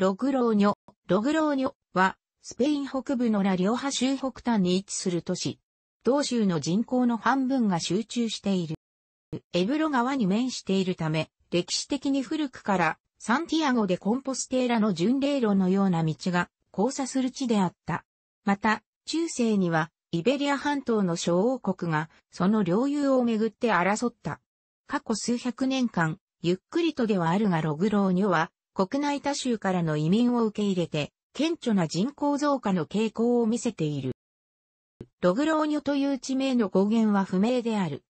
ログローニョ、ログローニョは、スペイン北部のラリオハ州北端に位置する都市。同州の人口の半分が集中している。エブロ川に面しているため、歴史的に古くから、サンティアゴでコンポステーラの巡礼路のような道が交差する地であった。また、中世には、イベリア半島の小王国が、その領有をめぐって争った。過去数百年間、ゆっくりとではあるがログローニョは、国内他州からの移民を受け入れて、顕著な人口増加の傾向を見せている。ログローニョという地名の語源は不明である。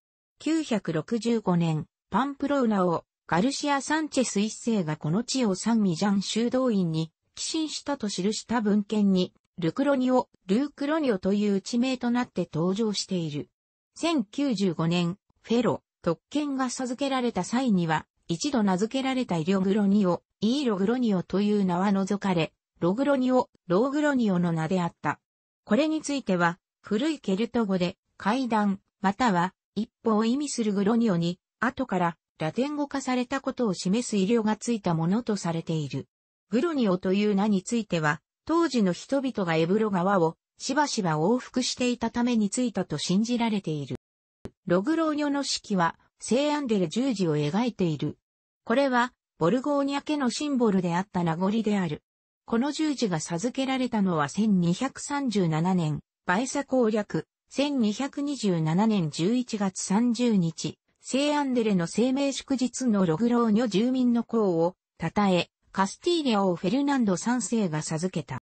965年、パンプローナをガルシア・サンチェス一世がこの地をサンミジャン修道院に寄進したと記した文献に、ルクロニオ、ルークロニオという地名となって登場している。1095年、フェロ、特権が授けられた際には、一度名付けられたイリョグロニオ、イーログロニオという名は除かれ、ログロニオ、ローグロニオの名であった。これについては、古いケルト語で、階段、または、一歩を意味するグロニオに、後からラテン語化されたことを示す医療がついたものとされている。グロニオという名については、当時の人々がエブロ川をしばしば往復していたためについたと信じられている。ログローニョの式は、聖アンデレ十字を描いている。これは、ボルゴーニャ家のシンボルであった名残である。この十字が授けられたのは1237年、バイサ攻略、1227年11月30日、聖アンデレの生命祝日のログローニョ住民の功を、称え、カスティーリャをフェルナンド3世が授けた。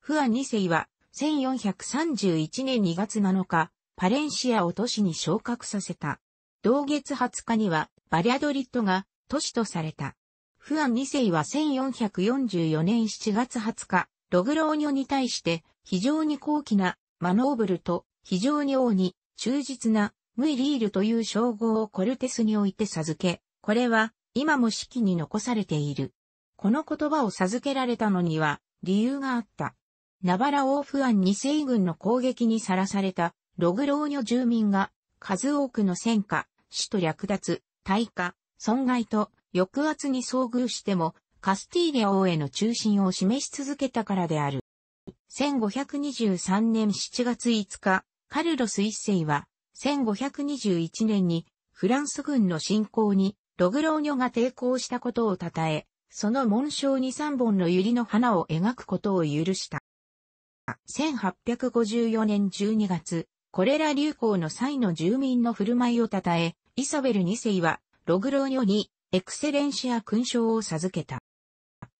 フア2世は、1431年2月7日、パレンシアを都市に昇格させた。同月20日には、バリアドリッドが都市とされた。フアン2世は1444年7月20日、ログローニョに対して非常に高貴なマノーブルと非常に王に忠実なムイリールという称号をコルテスにおいて授け、これは今も式に残されている。この言葉を授けられたのには理由があった。ナバラ王フアン2世軍の攻撃にさらされたログローニョ住民が数多くの戦火、死と略奪、大火、損害と抑圧に遭遇しても、カスティーリャ王への忠心を示し続けたからである。1523年7月5日、カルロス一世は、1521年にフランス軍の侵攻にログローニョが抵抗したことを称え、その紋章に3本の百合の花を描くことを許した。1854年12月、これら流行の際の住民の振る舞いを称え、イサベル2世はログローニョにエクセレンシア勲章を授けた。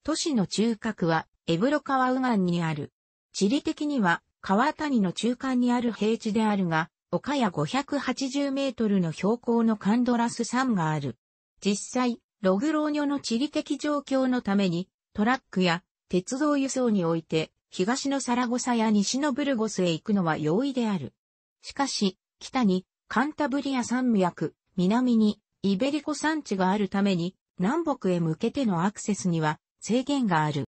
都市の中核はエブロ川右岸にある。地理的には川谷の中間にある平地であるが、岡や580メートルの標高のカンドラス山がある。実際、ログローニョの地理的状況のために、トラックや鉄道輸送において、東のサラゴサや西のブルゴスへ行くのは容易である。しかし、北にカンタブリア山脈、南にイベリコ山地があるために、南北へ向けてのアクセスには制限がある。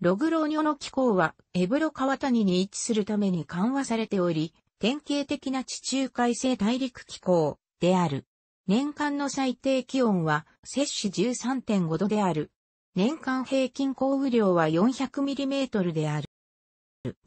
ログローニョの気候は、エブロ川谷に位置するために緩和されており、典型的な地中海性大陸気候である。年間の最低気温は、摂氏13.5度である。年間平均降雨量は 400mm である。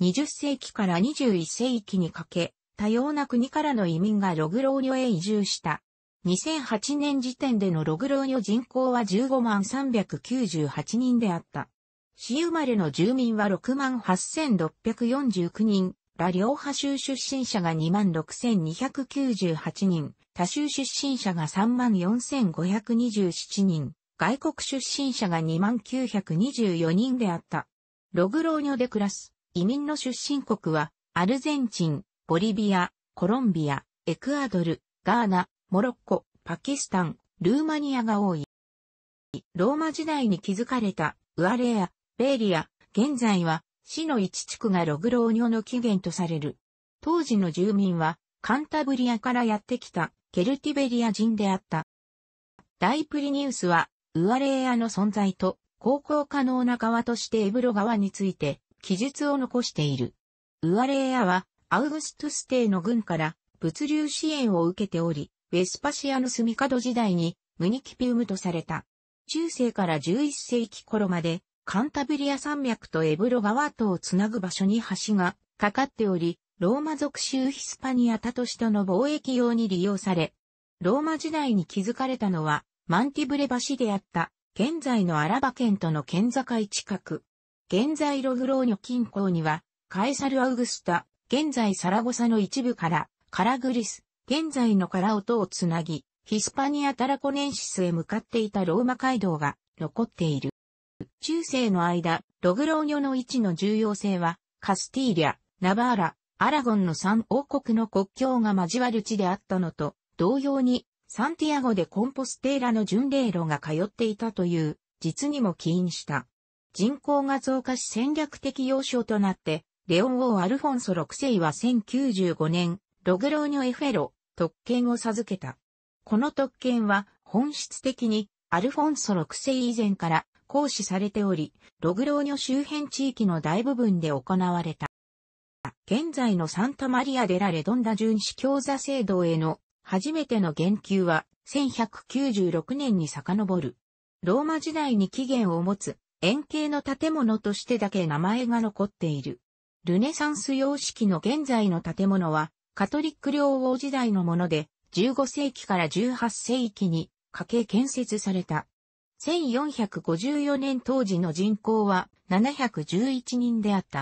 20世紀から21世紀にかけ、多様な国からの移民がログローニョへ移住した。2008年時点でのログローニョ人口は15万398人であった。市生まれの住民は6万8649人、ラリオ派州出身者が2万6298人、他州出身者が3万4527人、外国出身者が2万924人であった。ログローニョで暮らす移民の出身国は、アルゼンチン、ボリビア、コロンビア、エクアドル、ガーナ、モロッコ、パキスタン、ルーマニアが多い。ローマ時代に築かれたウアレア、ベーリア、現在は市の一地区がログローニョの起源とされる。当時の住民はカンタブリアからやってきたケルティベリア人であった。大プリニウスはウアレアの存在と航行可能な川としてエブロ川について記述を残している。ウアレアはアウグストゥス帝の軍から物流支援を受けており、ベェスパシアの住門時代にムニキピウムとされた。中世から11世紀頃まで、カンタブリア山脈とエブロ川とをつなぐ場所に橋がかかっており、ローマ属州ヒスパニアタとしての貿易用に利用され、ローマ時代に築かれたのは、マンティブレ橋であった、現在のアラバ県との県境近く。現在ログローニョ近郊には、カエサル・アウグスタ、現在サラゴサの一部から、カラグリス、現在のカラオトをつなぎ、ヒスパニア・タラコネンシスへ向かっていたローマ街道が残っている。中世の間、ログローニョの位置の重要性は、カスティーリャ、ナバーラ、アラゴンの三王国の国境が交わる地であったのと、同様に、サンティアゴでコンポステーラの巡礼路が通っていたという、実にも起因した。人口が増加し戦略的要衝となって、レオン王アルフォンソ6世は1095年、ログローニョ・エフェロ、特権を授けた。この特権は本質的にアルフォンソ6世以前から行使されており、ログローニョ周辺地域の大部分で行われた。現在のサンタマリア・デラ・レドンダ巡視教座制度への初めての言及は1196年に遡る。ローマ時代に起源を持つ円形の建物としてだけ名前が残っている。ルネサンス様式の現在の建物はカトリック領王時代のもので、15世紀から18世紀に家計建設された。1454年当時の人口は711人であった。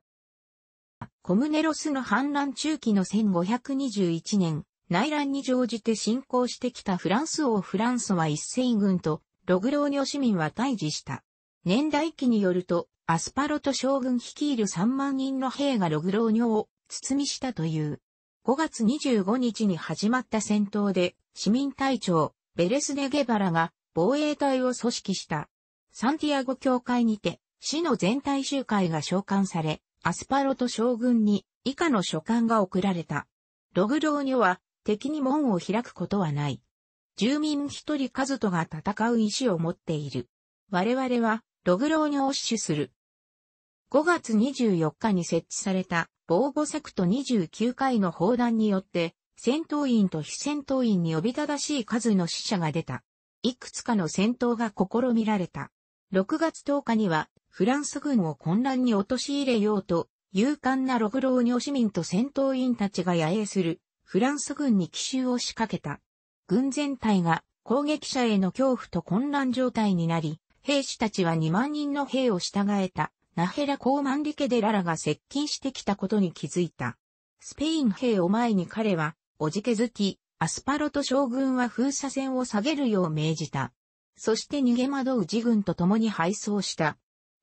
コムネロスの反乱中期の1521年、内乱に乗じて侵攻してきたフランス王フランソは一世軍と、ログローニョ市民は退治した。年代記によると、アスパロと将軍率いる3万人の兵がログローニョを包みしたという。5月25日に始まった戦闘で、市民隊長、ベレスデ・ゲバラが防衛隊を組織した。サンティアゴ教会にて、市の全体集会が召喚され、アスパロと将軍に以下の書簡が送られた。ログローニョは敵に門を開くことはない。住民一人カズトが戦う意志を持っている。我々はログローニョを死守する。5月24日に設置された防護策と29回の砲弾によって、戦闘員と非戦闘員におびただしい数の死者が出た。いくつかの戦闘が試みられた。6月10日には、フランス軍を混乱に陥れようと、勇敢なログローニョ市民と戦闘員たちが野営する、フランス軍に奇襲を仕掛けた。軍全体が攻撃者への恐怖と混乱状態になり、兵士たちは2万人の兵を従えた。ナヘラ・コーマンリケ・デ・ララが接近してきたことに気づいた。スペイン兵を前に彼は、おじけづき、アスパロと将軍は封鎖線を下げるよう命じた。そして逃げ惑う自軍と共に敗走した。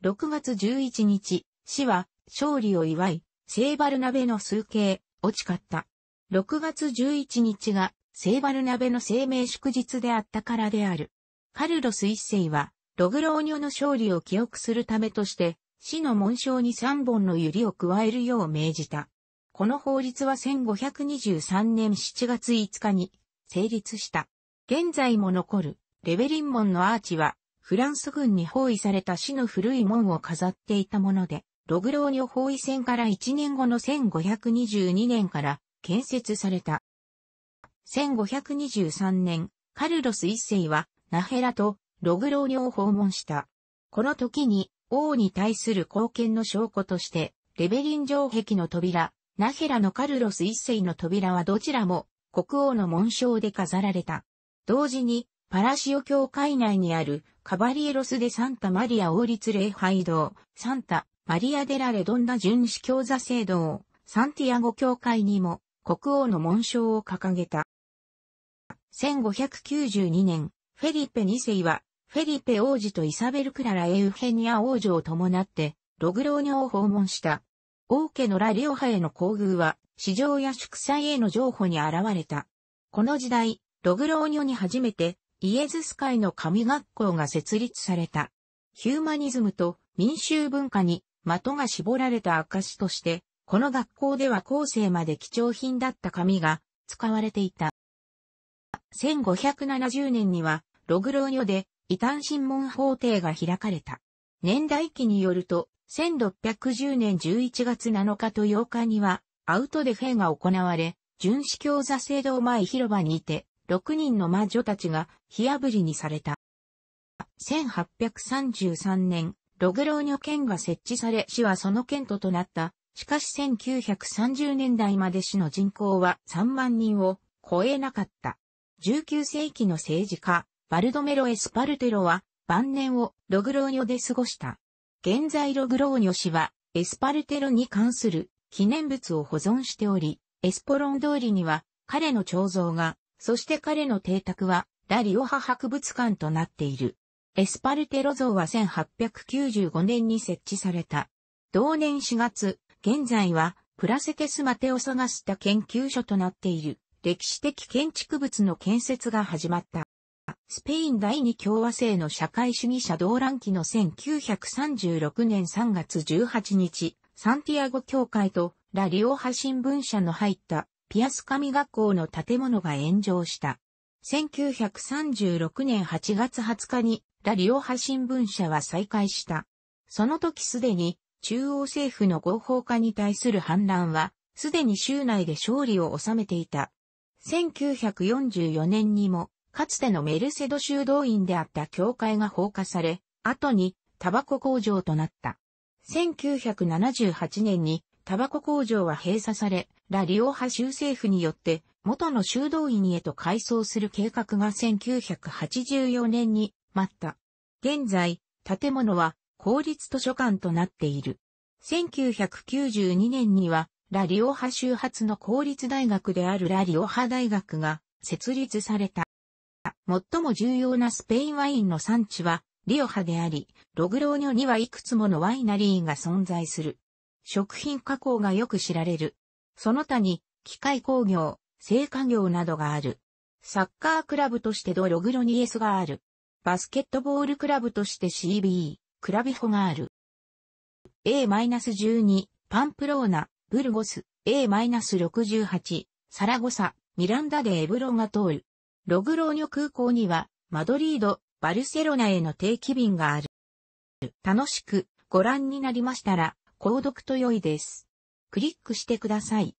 6月11日、死は勝利を祝い、セーバル鍋の数形、落ちかった。6月11日がセーバル鍋の生命祝日であったからである。カルロス一世は、ログローニョの勝利を記憶するためとして、死の紋章に3本の百合を加えるよう命じた。この法律は1523年7月5日に成立した。現在も残るレベリン門のアーチはフランス軍に包囲された死の古い門を飾っていたもので、ログローニョ包囲戦から1年後の1522年から建設された。1523年、カルロス一世はナヘラとログローニョを訪問した。この時に王に対する貢献の証拠として、レベリン城壁の扉、ナヘラのカルロス一世の扉はどちらも国王の紋章で飾られた。同時に、パラシオ教会内にあるカバリエロスでサンタマリア王立礼拝堂、サンタマリアデラレドンダ巡視教座聖堂、サンティアゴ教会にも国王の紋章を掲げた。1592年、フェリペ2世はフェリペ王子とイサベル・クララ・エウヘニア王女を伴って、ログローニョを訪問した。王家のラリオ派への厚遇は、市場や祝祭への情報に現れた。この時代、ログローニョに初めて、イエズス会の神学校が設立された。ヒューマニズムと民衆文化に的が絞られた証として、この学校では後世まで貴重品だった紙が使われていた。1570年には、ログローニョで異端審問法廷が開かれた。年代記によると、1610年11月7日と8日には、アウトデフェが行われ、巡視教座制度前広場にいて、6人の魔女たちが火破りにされた。1833年、ログローニョ県が設置され市はその県ととなった。しかし1930年代まで市の人口は3万人を超えなかった。19世紀の政治家、バルドメロ・エスパルテロは晩年をログローニョで過ごした。現在ログローニョ氏はエスパルテロに関する記念物を保存しており、エスポロン通りには彼の彫像が、そして彼の邸宅はラリオハ博物館となっている。エスパルテロ像は1895年に設置された。同年4月、現在はプラセテスマテを探した研究所となっている歴史的建築物の建設が始まった。スペイン第二共和制の社会主義者動乱期の1936年3月18日、サンティアゴ教会とラリオ派新聞社の入ったピアス神学校の建物が炎上した。1936年8月20日にラリオ派新聞社は再開した。その時すでに中央政府の合法化に対する反乱はすでに州内で勝利を収めていた。1944年にもかつてのメルセド修道院であった教会が放火され、後にタバコ工場となった。1978年にタバコ工場は閉鎖され、ラリオ派州政府によって元の修道院へと改装する計画が1984年に待った。現在、建物は公立図書館となっている。1992年には、ラリオ派周発の公立大学であるラリオ派大学が設立された。最も重要なスペインワインの産地は、リオハであり、ログローニョにはいくつものワイナリーが存在する。食品加工がよく知られる。その他に、機械工業、製菓業などがある。サッカークラブとしてドログロニエスがある。バスケットボールクラブとして CB、クラビホがある。A-12、パンプローナ、ブルゴス、A-68、サラゴサ、ミランダでエブロが通る。ログローニョ空港には、マドリード、バルセロナへの定期便がある。楽しくご覧になりましたら、購読と良いです。クリックしてください。